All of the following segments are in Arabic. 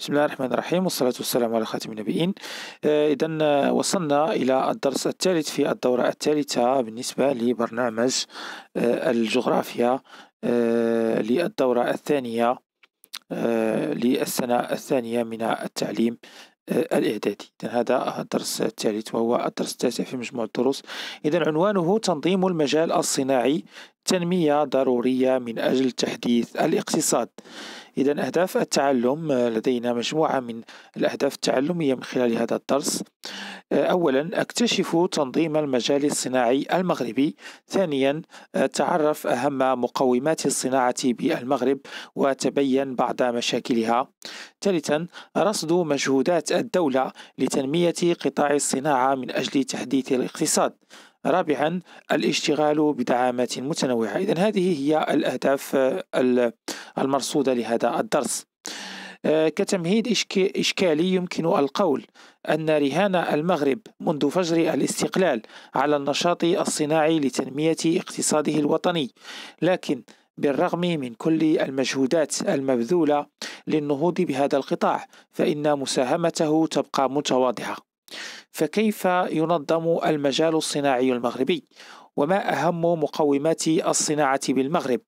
بسم الله الرحمن الرحيم والصلاة والسلام على خاتم النبيين آه، إذا آه، وصلنا إلى الدرس الثالث في الدورة الثالثة بالنسبة لبرنامج آه، الجغرافيا للدورة الثانية للسنة الثانية من التعليم الإعدادي إذا هذا الدرس الثالث وهو الدرس التاسع في مجموع الدروس إذا عنوانه تنظيم المجال الصناعي التنمية ضرورية من أجل تحديث الاقتصاد إذا أهداف التعلم آه، لدينا مجموعة من الأهداف التعلمية من خلال هذا الدرس آه، أولا أكتشف تنظيم المجال الصناعي المغربي ثانيا آه، تعرف أهم مقومات الصناعة بالمغرب وتبين بعض مشاكلها ثالثا رصد مجهودات الدولة لتنمية قطاع الصناعة من أجل تحديث الاقتصاد رابعا الاشتغال بدعامات متنوعة إذا هذه هي الأهداف آه، المرصودة لهذا الدرس آه، كتمهيد إشكالي يمكن القول أن رهان المغرب منذ فجر الاستقلال على النشاط الصناعي لتنمية اقتصاده الوطني لكن بالرغم من كل المجهودات المبذولة للنهوض بهذا القطاع فإن مساهمته تبقى متواضعة فكيف ينظم المجال الصناعي المغربي وما اهم مقومات الصناعه بالمغرب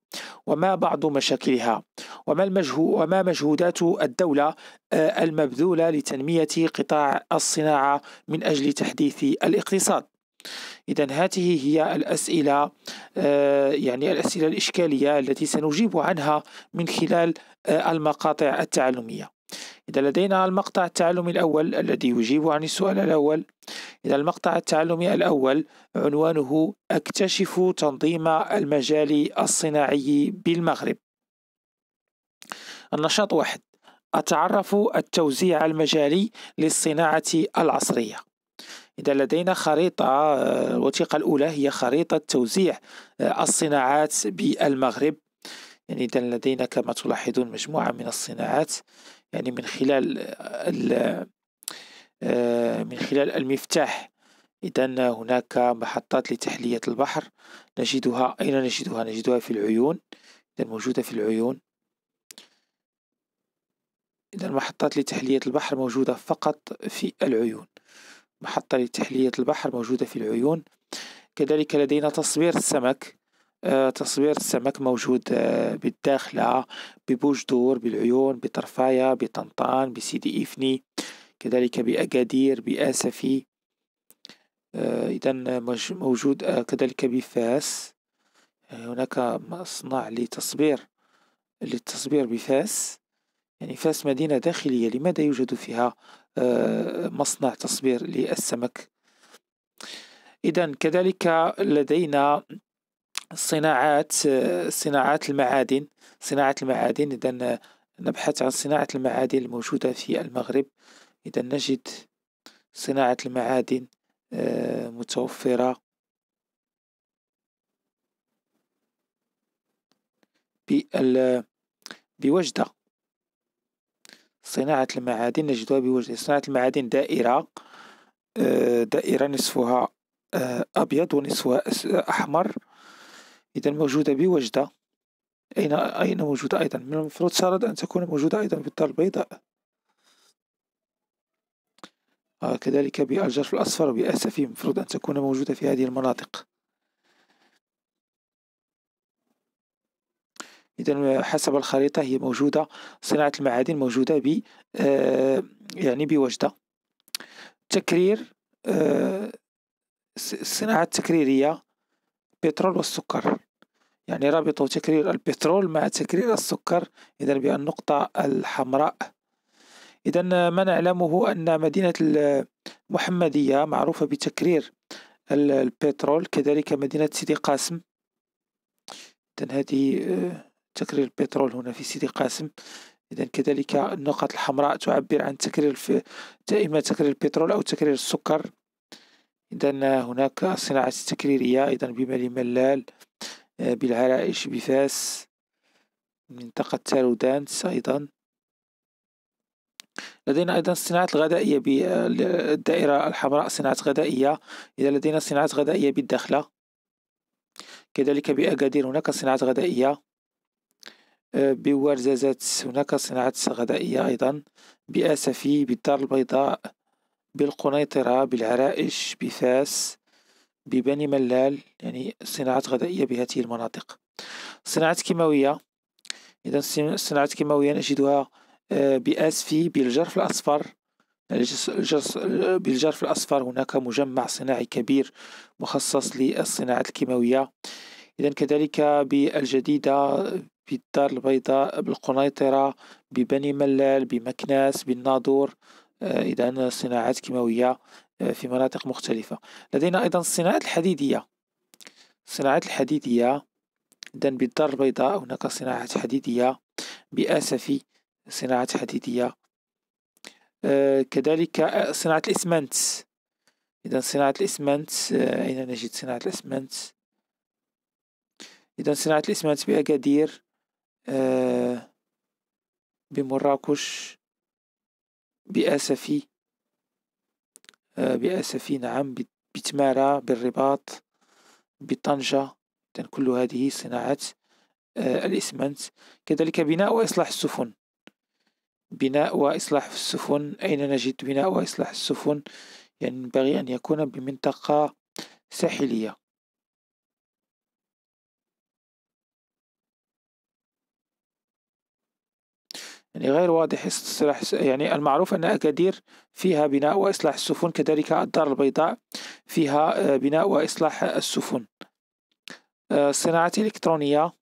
وما بعض مشاكلها وما, المجهو وما مجهودات الدوله آه، المبذوله لتنميه قطاع الصناعه من اجل تحديث الاقتصاد إذا هذه هي الأسئلة آه، يعني الأسئلة الإشكالية التي سنجيب عنها من خلال آه، المقاطع التعلمية إذا لدينا المقطع التعلمي الأول الذي يجيب عن السؤال الأول إذا المقطع التعلمي الأول عنوانه أكتشف تنظيم المجال الصناعي بالمغرب النشاط واحد أتعرف التوزيع المجالي للصناعة العصرية إذا لدينا خريطة الوثيقة الأولى هي خريطة توزيع آه، الصناعات بالمغرب يعني إذا لدينا كما تلاحظون مجموعة من الصناعات يعني من خلال آه، من خلال المفتاح إذا هناك محطات لتحلية البحر نجدها أين نجدها؟ نجدها في العيون إذا موجودة في العيون إذا محطات لتحلية البحر موجودة فقط في العيون محطة لتحلية البحر موجودة في العيون كذلك لدينا تصوير السمك آه، تصوير السمك موجود آه، بالداخلة ببوجدور بالعيون بطرفايا بطنطان بسيدي إفني كذلك بأكادير بآسفي آه، إذا موجود كذلك بفاس هناك مصنع لتصبير للتصبير بفاس يعني فاس مدينة داخلية لماذا يوجد فيها مصنع تصبير للسمك إذا كذلك لدينا صناعات صناعات المعادن صناعة المعادن إذا نبحث عن صناعة المعادن الموجودة في المغرب إذا نجد صناعة المعادن آه، متوفرة بوجدة صناعة المعادن نجدها بوجدة صناعة المعادن دائرة آه، دائرة نصفها آه، أبيض ونصفها أحمر إذا موجودة بوجدة أين أين موجودة أيضا من المفروض سارد أن تكون موجودة أيضا بالدار البيضاء آه، كذلك بالجرف الأصفر وبأسفي المفروض أن تكون موجودة في هذه المناطق إذا حسب الخريطة هي موجودة صناعة المعادن موجودة ب آه، يعني بوجدة تكرير آه، صناعة الصناعة التكريرية البترول والسكر يعني رابط تكرير البترول مع تكرير السكر إذا بالنقطة الحمراء إذا ما نعلمه أن مدينة المحمدية معروفة بتكرير البترول كذلك مدينة سيدي قاسم إذا هذه آه، تكرير البترول هنا في سيدي قاسم إذا كذلك النقط الحمراء تعبر عن تكرير في إما تكرير البترول أو تكرير السكر إذا هناك الصناعة التكريرية أيضا بمالي ملال آه، بالعرائش بفاس منطقة تارودانس أيضا لدينا أيضا الصناعات الغذائية بالدائرة آه، الحمراء صناعات غذائية إذا لدينا صناعات غذائية بالداخلة كذلك بأكادير هناك صناعات غذائية آه، بورزازات هناك صناعات غذائية أيضا بأسفي بالدار البيضاء بالقنيطرة بالعرائش بفاس ببني ملال يعني صناعات غذائية بهذه المناطق صناعات كيماوية إذا الصناعات الكيماوية نجدها آه، بأسفي بالجرف الأصفر بالجرف الأصفر هناك مجمع صناعي كبير مخصص للصناعات الكيماوية إذا كذلك بالجديدة بالدار البيضاء بالقنيطرة ببني ملال بمكناس بالناظور آه، إذا صناعات كيماوية آه، في مناطق مختلفة لدينا أيضا الصناعات الحديدية الصناعات الحديدية إذا بالدار البيضاء هناك صناعات حديدية بأسفي صناعات حديدية آه، كذلك صناعة الإسمنت إذا صناعة الإسمنت أين نجد صناعة الإسمنت إذا صناعة الإسمنت بأكادير بمراكش بأسفي آه، بأسفي نعم بتمارا بالرباط بطنجة كل هذه صناعة آه، الإسمنت كذلك بناء وإصلاح السفن بناء وإصلاح السفن أين نجد بناء وإصلاح السفن يعني ينبغي يعني أن يكون بمنطقة ساحلية يعني غير واضح يعني المعروف أن أكادير فيها بناء وإصلاح السفن كذلك الدار البيضاء فيها آه، بناء وإصلاح السفن الصناعات آه، الإلكترونية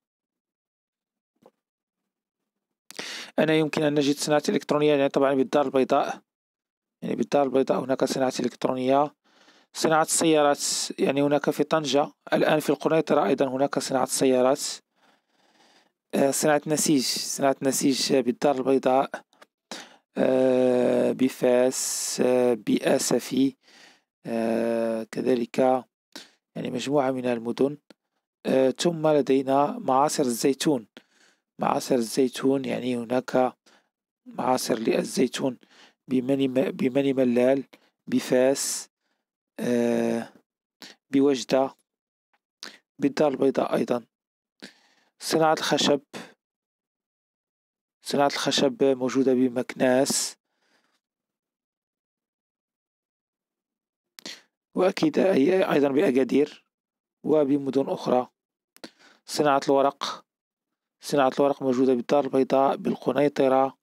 أنا يمكن أن نجد صناعة إلكترونية يعني طبعا بالدار البيضاء يعني بالدار البيضاء هناك صناعة إلكترونية صناعة السيارات يعني هناك في طنجة الآن في القنيطرة أيضا هناك صناعة سيارات آه، صناعة نسيج صناعة نسيج بالدار البيضاء آه، بفاس آه، بأسفي كذلك يعني مجموعة من المدن ثم لدينا معاصر الزيتون معاصر الزيتون يعني هناك معاصر للزيتون بمني ملال بفاس بوجدة بالدار البيضاء أيضا صناعة الخشب صناعة الخشب موجودة بمكناس وأكيد أيضا بأكادير وبمدن أخرى صناعة الورق صناعة الورق موجودة بالدار البيضاء بالقنيطرة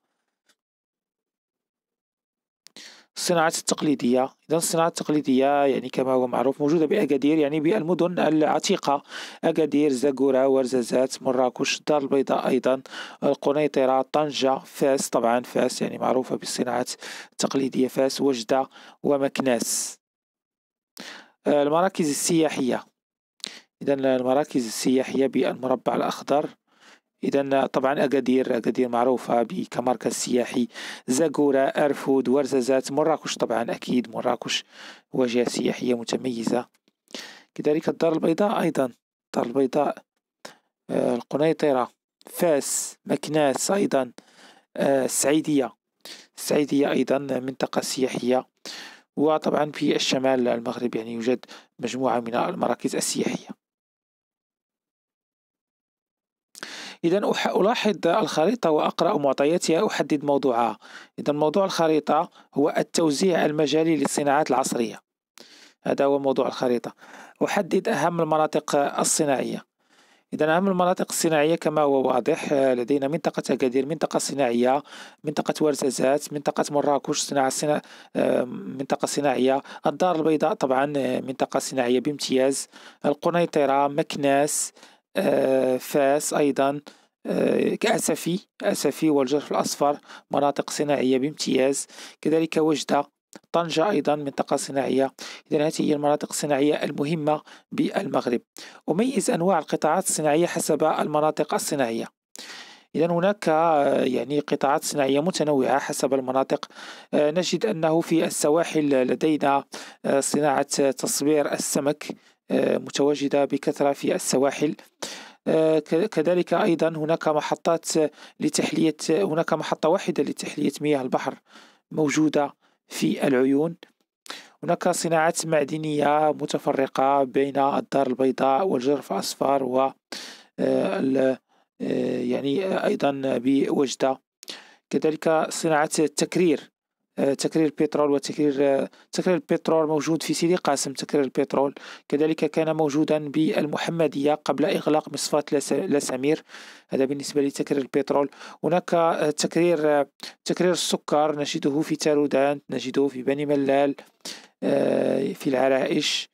الصناعات التقليدية إذا الصناعة التقليدية يعني كما هو معروف موجودة بأكادير يعني بالمدن العتيقة أكادير زاكورا ورزازات مراكش الدار البيضاء أيضا القنيطرة طنجة فاس طبعا فاس يعني معروفة بالصناعات التقليدية فاس وجدة ومكناس المراكز السياحية إذا المراكز السياحية بالمربع الأخضر إذا طبعا أكادير أكادير معروفة كمركز سياحي زاكورا أرفود ورزازات مراكش طبعا أكيد مراكش واجهة سياحية متميزة كذلك الدار البيضاء أيضا الدار البيضاء آه، القنيطرة فاس مكناس أيضا آه، السعيدية السعيدية أيضا منطقة سياحية وطبعا في الشمال المغرب يعني يوجد مجموعة من المراكز السياحية إذا ألاحظ الخريطة وأقرأ معطياتها أحدد موضوعها إذا موضوع الخريطة هو التوزيع المجالي للصناعات العصرية هذا هو موضوع الخريطة أحدد أهم المناطق الصناعية إذا أهم المناطق الصناعية كما هو واضح لدينا منطقة أكادير منطقة صناعية منطقة ورزازات منطقة مراكش صناعة صنا... منطقة صناعية الدار البيضاء طبعا آه، منطقة صناعية بامتياز القنيطرة مكناس آه، فاس أيضا كأسفي آه، أسفي والجرف الأصفر مناطق صناعية بامتياز كذلك وجدة طنجة أيضا منطقة صناعية إذا هذه هي المناطق الصناعية المهمة بالمغرب أميز أنواع القطاعات الصناعية حسب المناطق الصناعية إذا هناك آه، يعني قطاعات صناعية متنوعة حسب المناطق نجد أنه في السواحل لدينا صناعة تصوير السمك آه، متواجدة بكثرة في السواحل آه، كذلك أيضا هناك محطات لتحلية هناك محطة واحدة لتحلية مياه البحر موجودة في العيون هناك صناعات معدنية متفرقة بين الدار البيضاء والجرف الأصفر و آه، يعني أيضا بوجدة كذلك صناعة التكرير تكرير البترول وتكرير تكرير البترول موجود في سيدي قاسم تكرير البترول كذلك كان موجودا بالمحمدية قبل إغلاق مصفاة لسمير هذا بالنسبة لتكرير البترول هناك آه، تكرير آه، تكرير السكر نجده في تارودانت نجده في بني ملال آه، في العرائش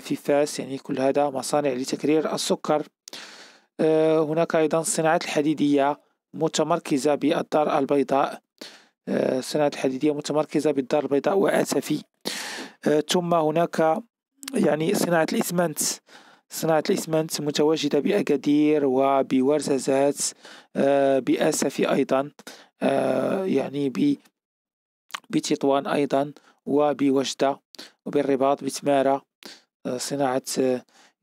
في فاس يعني كل هذا مصانع لتكرير السكر هناك أيضا الصناعات الحديدية متمركزة بالدار البيضاء الصناعة آه، الحديدية متمركزة بالدار البيضاء وآتفي آه، ثم هناك يعني صناعة الإسمنت صناعة الإسمنت متواجدة بأكادير وبورزازات آه، بآسفي أيضا يعني بتطوان أيضا وبوجدة وبالرباط بتمارة صناعة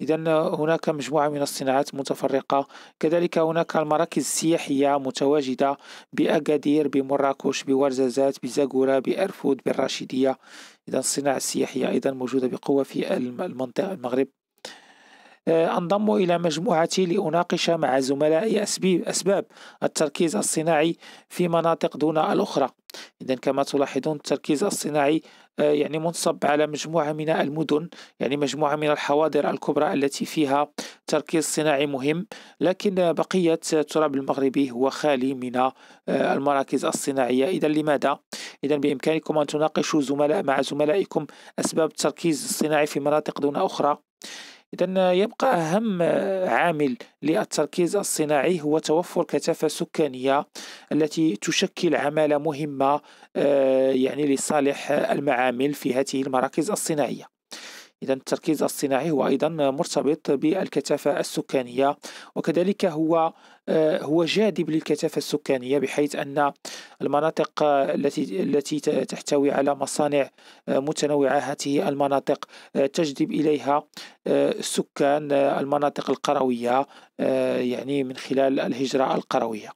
إذا هناك مجموعة من الصناعات متفرقة كذلك هناك المراكز السياحية متواجدة بأكادير بمراكش بورزازات بزاكورا بأرفود بالراشيدية إذا الصناعة السياحية أيضا موجودة بقوة في المنطقة المغرب آه، انضم الى مجموعتي لاناقش مع زملائي اسباب التركيز الصناعي في مناطق دون الاخرى اذا كما تلاحظون التركيز الصناعي آه، يعني منصب على مجموعة من المدن يعني مجموعة من الحواضر الكبرى التي فيها تركيز صناعي مهم لكن بقية التراب المغربي هو خالي من آه، المراكز الصناعية إذا لماذا؟ إذا بإمكانكم أن تناقشوا زملاء مع زملائكم أسباب التركيز الصناعي في مناطق دون أخرى إذا يبقى أهم عامل للتركيز الصناعي هو توفر كثافة سكانية التي تشكل عمالة مهمة آه، يعني لصالح المعامل في هذه المراكز الصناعية إذا التركيز الصناعي هو أيضا مرتبط بالكثافة السكانية وكذلك هو آه، هو جاذب للكثافة السكانية بحيث أن المناطق التي التي تحتوي على مصانع آه، متنوعة هذه المناطق آه، تجذب إليها سكان المناطق القروية يعني من خلال الهجرة القروية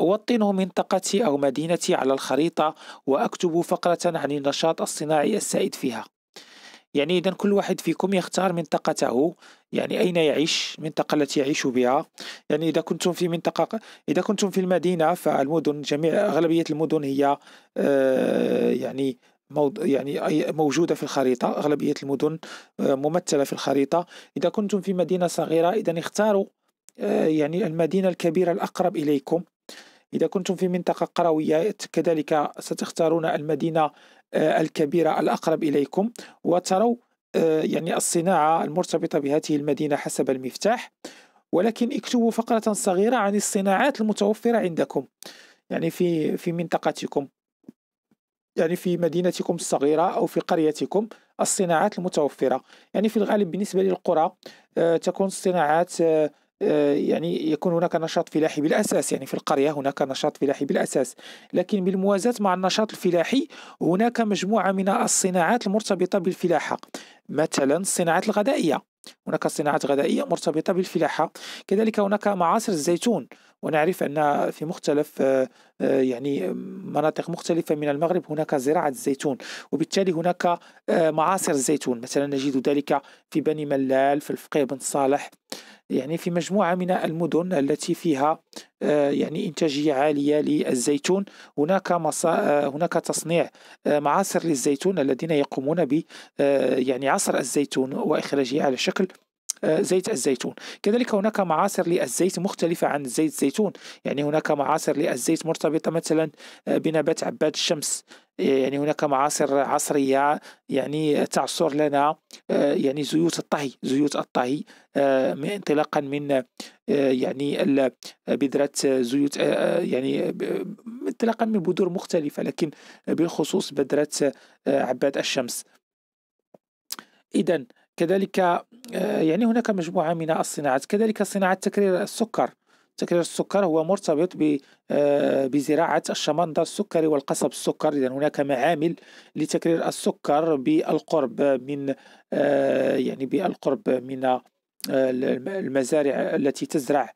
أوطن منطقتي أو مدينتي على الخريطة وأكتب فقرة عن النشاط الصناعي السائد فيها يعني إذا كل واحد فيكم يختار منطقته يعني أين يعيش المنطقة التي يعيش بها يعني إذا كنتم في منطقة إذا كنتم في المدينة فالمدن جميع أغلبية المدن هي آه يعني يعني موجودة في الخريطة أغلبية المدن آه، ممثلة في الخريطة إذا كنتم في مدينة صغيرة إذا اختاروا آه، يعني المدينة الكبيرة الأقرب إليكم إذا كنتم في منطقة قروية كذلك ستختارون المدينة آه، الكبيرة الأقرب إليكم وتروا آه، يعني الصناعة المرتبطة بهذه المدينة حسب المفتاح ولكن اكتبوا فقرة صغيرة عن الصناعات المتوفرة عندكم يعني في في منطقتكم يعني في مدينتكم الصغيرة أو في قريتكم الصناعات المتوفرة يعني في الغالب بالنسبة للقرى آه، تكون الصناعات آه، يعني يكون هناك نشاط فلاحي بالاساس يعني في القريه هناك نشاط فلاحي بالاساس لكن بالموازاه مع النشاط الفلاحي هناك مجموعه من الصناعات المرتبطه بالفلاحه مثلا الصناعات الغذائيه هناك صناعات غذائيه مرتبطه بالفلاحه كذلك هناك معاصر الزيتون ونعرف ان في مختلف آه، آه، يعني مناطق مختلفه من المغرب هناك زراعه الزيتون وبالتالي هناك معاصر الزيتون مثلا نجد ذلك في بني ملال في الفقيه بن صالح يعني في مجموعة من المدن التي فيها آه، يعني إنتاجية عالية للزيتون هناك مصا... آه، هناك تصنيع آه، معاصر للزيتون الذين يقومون ب يعني عصر الزيتون وإخراجه على شكل آه، زيت الزيتون كذلك هناك معاصر للزيت مختلفة عن زيت الزيتون يعني هناك معاصر للزيت مرتبطة مثلا آه، بنبات عباد الشمس آه، يعني هناك معاصر عصرية يعني تعصر لنا يعني زيوت الطهي زيوت الطهي انطلاقا من يعني بذرة زيوت يعني انطلاقا من بذور مختلفة لكن بالخصوص بذرة عباد الشمس إذا كذلك آه، يعني هناك مجموعة من الصناعات كذلك صناعة تكرير السكر تكرير السكر هو مرتبط آه، بزراعة الشمندر السكري والقصب السكر إذا هناك معامل لتكرير السكر بالقرب من آه، يعني بالقرب من المزارع التي تزرع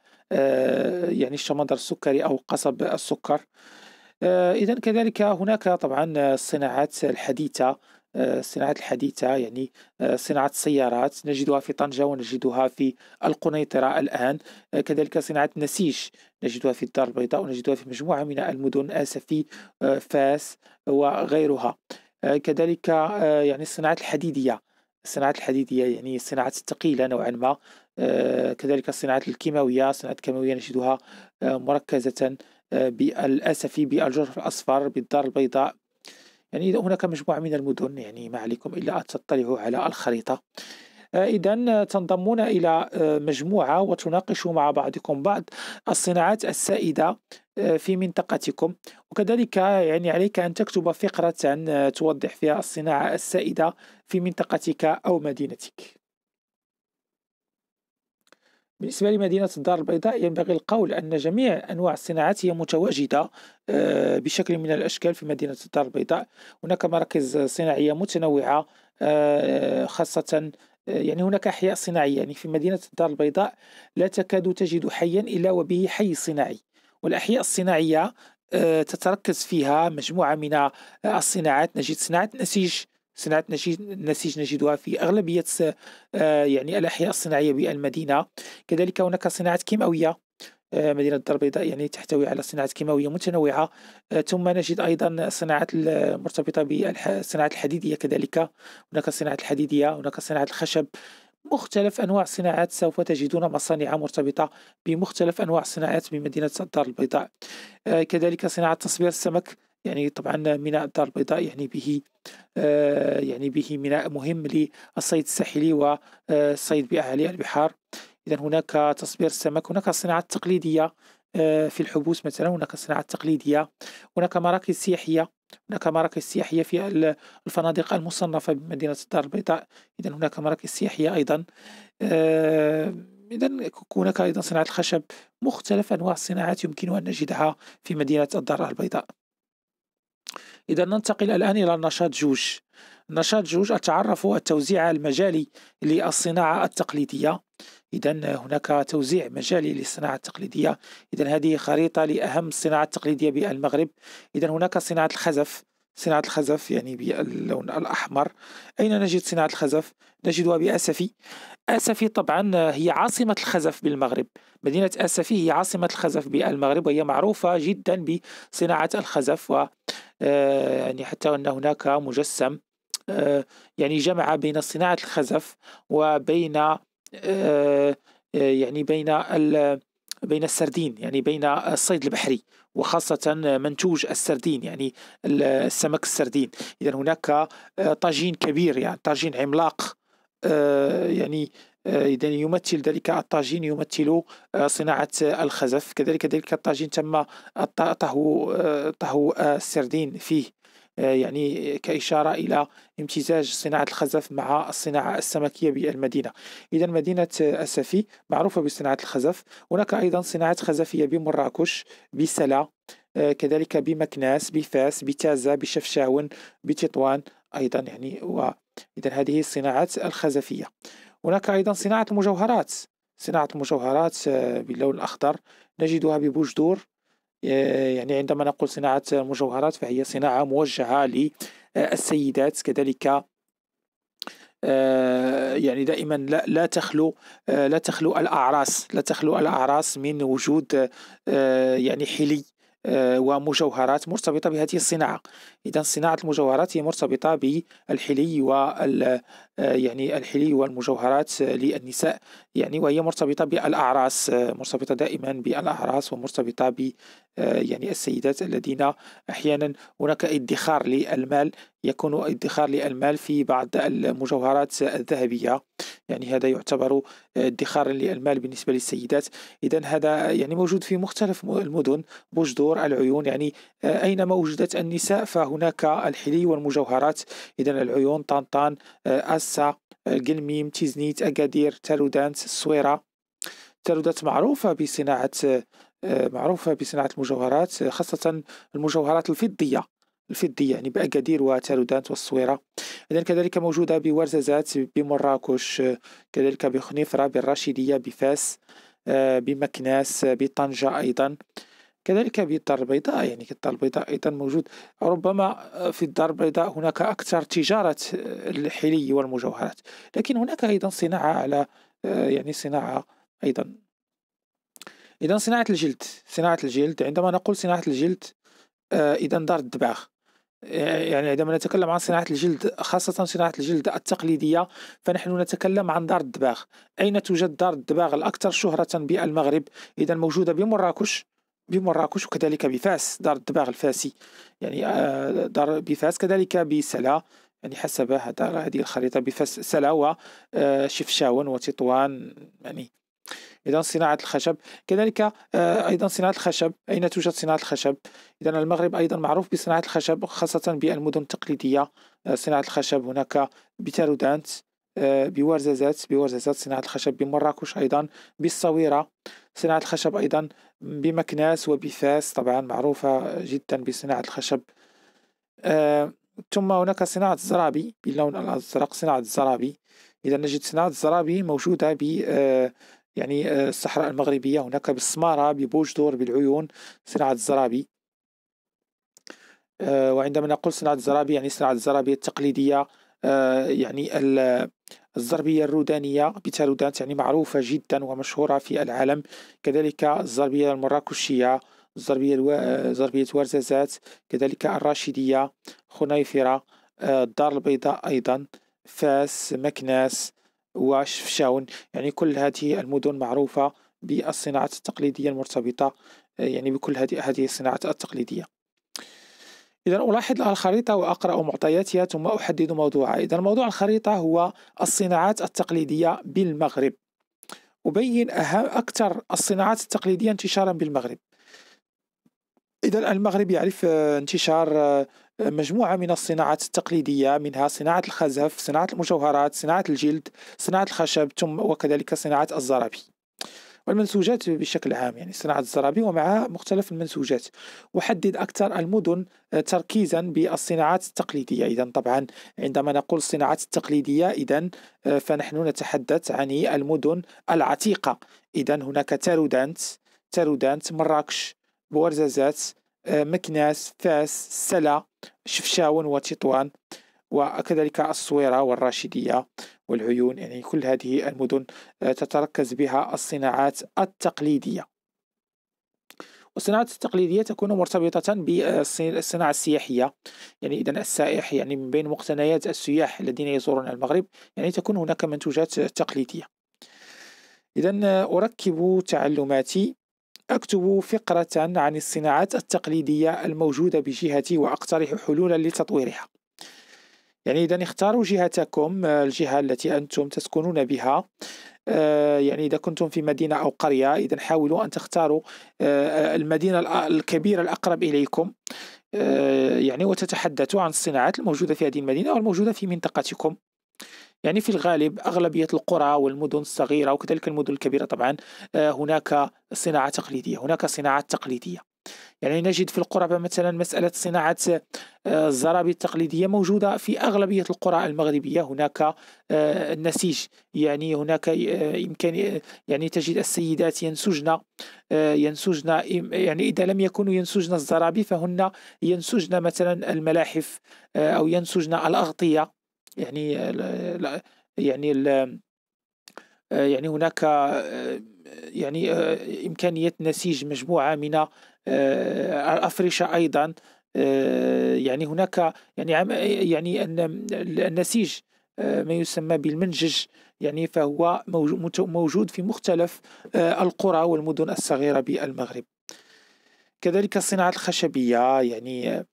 يعني الشمندر السكري أو قصب السكر إذا كذلك هناك طبعا الصناعات الحديثة الصناعات آه، الحديثة يعني آه، صناعة السيارات نجدها في طنجة ونجدها في القنيطرة الآن آه، كذلك صناعة النسيج نجدها في الدار البيضاء ونجدها في مجموعة من المدن آسفي فاس وغيرها كذلك يعني الصناعات الحديدية الصناعات الحديدية يعني الصناعات الثقيلة نوعا ما كذلك الصناعات الكيماوية صناعة الكيماوية نجدها مركزة بالأسفي بالجرف الأصفر بالدار البيضاء يعني إذا هناك مجموعة من المدن يعني ما عليكم إلا أن تطلعوا على الخريطة آه، إذا تنضمون إلى آه، مجموعة وتناقشوا مع بعضكم بعض الصناعات السائدة آه، في منطقتكم وكذلك يعني عليك أن تكتب فقرة توضح فيها الصناعة السائدة في منطقتك أو مدينتك بالنسبة لمدينة الدار البيضاء ينبغي القول أن جميع أنواع الصناعات هي متواجدة آه، بشكل من الأشكال في مدينة الدار البيضاء هناك مراكز صناعية متنوعة آه، خاصة آه، يعني هناك أحياء صناعية يعني في مدينة الدار البيضاء لا تكاد تجد حيا إلا وبه حي صناعي والأحياء الصناعية تتركز فيها مجموعة من الصناعات نجد صناعة نسيج صناعة النسيج نجدها في أغلبية آه، يعني الأحياء الصناعية بالمدينة كذلك هناك صناعة كيماوية آه، مدينة الدار البيضاء يعني تحتوي على صناعة كيماوية متنوعة آه، ثم نجد أيضا صناعة المرتبطة بالصناعة الحديدية كذلك هناك صناعة الحديدية هناك صناعة الخشب مختلف أنواع الصناعات سوف تجدون مصانع مرتبطة بمختلف أنواع الصناعات بمدينة الدار البيضاء كذلك صناعة تصبير السمك يعني طبعا ميناء الدار البيضاء يعني به آه، يعني به ميناء مهم للصيد الساحلي والصيد بأهالي البحار إذا هناك تصبير السمك هناك الصناعة التقليدية آه، في الحبوس مثلا هناك الصناعة تقليدية هناك مراكز سياحية هناك مراكز سياحية في الفنادق المصنفة بمدينة الدار البيضاء إذا هناك مراكز سياحية أيضا آه، إذا هناك أيضا صناعة الخشب مختلف أنواع الصناعات يمكن أن نجدها في مدينة الدار البيضاء إذا ننتقل الآن إلى النشاط جوج نشاط جوج أتعرف التوزيع المجالي للصناعة التقليدية إذا هناك توزيع مجالي للصناعة التقليدية إذا هذه خريطة لأهم الصناعة التقليدية بالمغرب إذا هناك صناعة الخزف صناعة الخزف يعني باللون الأحمر أين نجد صناعة الخزف؟ نجدها بأسفي أسفي طبعا هي عاصمة الخزف بالمغرب مدينة أسفي هي عاصمة الخزف بالمغرب وهي معروفة جدا بصناعة الخزف و آه، يعني حتى أن هناك مجسم آه، يعني جمع بين صناعة الخزف وبين آه، يعني بين بين السردين يعني بين الصيد البحري وخاصة منتوج السردين يعني السمك السردين إذا هناك طاجين كبير يعني طاجين عملاق يعني آه، إذا يمثل ذلك الطاجين يمثل آه، صناعة آه، الخزف كذلك ذلك الطاجين تم طهو طهو السردين فيه يعني كإشارة إلى امتزاج صناعة الخزف مع الصناعة السمكية بالمدينة إذا مدينة السفي معروفة بصناعة الخزف هناك أيضا صناعة خزفية بمراكش بسلا كذلك بمكناس بفاس بتازة بشفشاون بتطوان أيضا يعني و إذا هذه الصناعات الخزفية هناك أيضا صناعة المجوهرات صناعة المجوهرات آه، باللون الأخضر نجدها ببوجدور آه، يعني عندما نقول صناعة المجوهرات فهي صناعة موجهة للسيدات كذلك آه، يعني دائما لا لا تخلو لا تخلو الاعراس لا تخلو الاعراس من وجود يعني حلي ومجوهرات مرتبطة بهذه الصناعة إذا صناعة المجوهرات هي مرتبطة بالحلي وال يعني الحلي والمجوهرات للنساء يعني وهي مرتبطة بالأعراس مرتبطة دائما بالأعراس ومرتبطة ب آه، يعني السيدات الذين أحيانا هناك ادخار للمال يكون ادخار للمال في بعض المجوهرات الذهبية يعني هذا يعتبر ادخارا للمال بالنسبة للسيدات إذا هذا يعني موجود في مختلف المدن بوجدور العيون يعني آه، أينما وجدت النساء فهناك الحلي والمجوهرات إذا العيون طنطان آه، أسا قلميم تيزنيت أكادير تارودانت الصويرة تارودانت معروفة بصناعة آه، معروفة بصناعة المجوهرات آه، خاصة المجوهرات الفضية الفضية يعني بأكادير وتالودانت والصويرة إذن كذلك موجودة بورزازات بمراكش آه، كذلك بخنيفرة بالراشيدية بفاس بمكناس بطنجة أيضا كذلك بالدار البيضاء يعني الدار البيضاء ايضا موجود ربما في الدار البيضاء هناك اكثر تجاره الحلي والمجوهرات لكن هناك ايضا صناعه على يعني صناعه ايضا إذا صناعة الجلد صناعة الجلد عندما نقول صناعة الجلد آه، إذا دار الدباغ آه، يعني عندما نتكلم عن صناعة الجلد خاصة صناعة الجلد التقليدية فنحن نتكلم عن دار الدباغ أين توجد دار الدباغ الأكثر شهرة بالمغرب إذا موجودة بمراكش بمراكش وكذلك بفاس دار الدباغ الفاسي يعني آه، دار بفاس كذلك بسلا يعني حسب هذا هذه الخريطة بفاس سلا وشفشاون وتطوان يعني اذا صناعه الخشب كذلك آه، ايضا صناعه الخشب اين توجد صناعه الخشب اذا المغرب ايضا معروف بصناعه الخشب خاصه بالمدن التقليديه آه، صناعه الخشب هناك بتارودانت آه، بورزازات بورزازات صناعة الخشب بمراكش أيضا بالصويرة صناعة الخشب أيضا بمكناس وبفاس طبعا معروفة جدا بصناعة الخشب ثم هناك صناعة الزرابي باللون الأزرق صناعة الزرابي إذا نجد صناعة الزرابي موجودة ب يعني آه، الصحراء المغربية هناك بالسمارة ببوجدور بالعيون صناعة الزرابي آه، وعندما نقول صناعة الزرابي يعني صناعة الزرابي التقليدية آه، يعني الزربية الرودانية بتالودانت يعني معروفة جدا ومشهورة في العالم كذلك الزربية المراكشية الزربية الو... زربية ورزازات كذلك الراشدية خنيفرة الدار البيضاء أيضا فاس مكناس وشفشاون يعني كل هذه المدن معروفة بالصناعات التقليدية المرتبطة يعني بكل هذه الصناعات التقليدية إذا ألاحظ الخريطة وأقرأ معطياتها ثم أحدد موضوعها إذا موضوع الخريطة هو الصناعات التقليدية بالمغرب أبين أهم أكثر الصناعات التقليدية انتشارا بالمغرب إذا المغرب يعرف انتشار مجموعة من الصناعات التقليدية منها صناعة الخزف صناعة المجوهرات صناعة الجلد صناعة الخشب ثم وكذلك صناعة الزرابي والمنسوجات بشكل عام يعني صناعة الزرابي ومع مختلف المنسوجات وحدد أكثر المدن آه، تركيزا بالصناعات التقليدية إذا طبعا عندما نقول الصناعات التقليدية إذا آه، فنحن نتحدث عن المدن العتيقة إذا هناك تارودانت تارودانت مراكش بورزازات آه، مكناس فاس سلا شفشاون وتطوان وكذلك الصويرة والراشدية والعيون يعني كل هذه المدن آه، تتركز بها الصناعات التقليدية والصناعات التقليدية تكون مرتبطة بالصناعة السياحية يعني إذا السائح يعني من بين مقتنيات السياح الذين يزورون المغرب يعني تكون هناك منتوجات تقليدية إذا آه، أركب تعلماتي أكتب فقرة عن الصناعات التقليدية الموجودة بجهتي وأقترح حلولا لتطويرها يعني إذا اختاروا جهتكم آه، الجهة التي أنتم تسكنون بها آه، يعني إذا كنتم في مدينة أو قرية إذا حاولوا أن تختاروا آه، المدينة الكبيرة الأقرب إليكم يعني وتتحدثوا عن الصناعات الموجودة في هذه المدينة والموجودة في منطقتكم يعني في الغالب أغلبية القرى والمدن الصغيرة وكذلك المدن الكبيرة طبعا آه، هناك صناعة تقليدية هناك صناعات تقليدية يعني نجد في القرى مثلا مسألة صناعة آه، الزرابي التقليدية موجودة في أغلبية القرى المغربية هناك آه، النسيج يعني هناك يمكن يعني تجد السيدات ينسجن ينسجن يعني إذا لم يكونوا ينسجن الزرابي فهن ينسجن مثلا الملاحف أو ينسجن الأغطية يعني لا يعني لا يعني هناك يعني إمكانية نسيج مجموعة من الأفرشة أيضا يعني هناك يعني يعني أن النسيج ما يسمى بالمنجج يعني فهو موجود في مختلف القرى والمدن الصغيرة بالمغرب كذلك الصناعة الخشبية يعني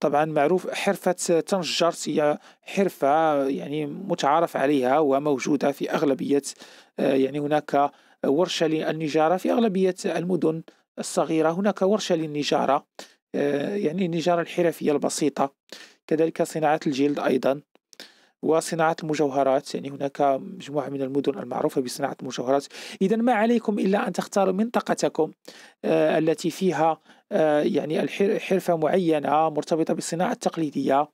طبعا معروف حرفة تنجر هي حرفة يعني متعارف عليها وموجودة في أغلبية آه، يعني هناك ورشة للنجارة في أغلبية المدن الصغيرة هناك ورشة للنجارة آه، يعني النجارة الحرفية البسيطة كذلك صناعة الجلد أيضا وصناعة المجوهرات يعني هناك مجموعة من المدن المعروفة بصناعة المجوهرات إذا ما عليكم إلا أن تختاروا منطقتكم آه، التي فيها آه، يعني حرفة معينة مرتبطة بالصناعة التقليدية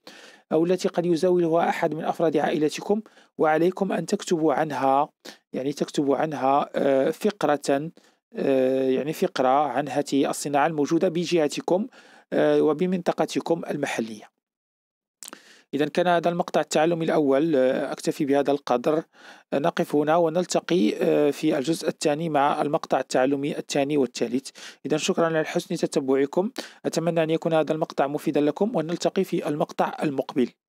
أو التي قد يزاولها أحد من أفراد عائلتكم وعليكم أن تكتبوا عنها يعني تكتبوا عنها آه، فقرة يعني فقرة عن هذه الصناعة الموجودة بجهتكم وبمنطقتكم المحلية إذا كان هذا المقطع التعلمي الأول آه، أكتفي بهذا القدر آه، نقف هنا ونلتقي آه، في الجزء الثاني مع المقطع التعلمي الثاني والثالث إذا شكرا لحسن تتبعكم أتمنى أن يكون هذا المقطع مفيدا لكم ونلتقي في المقطع المقبل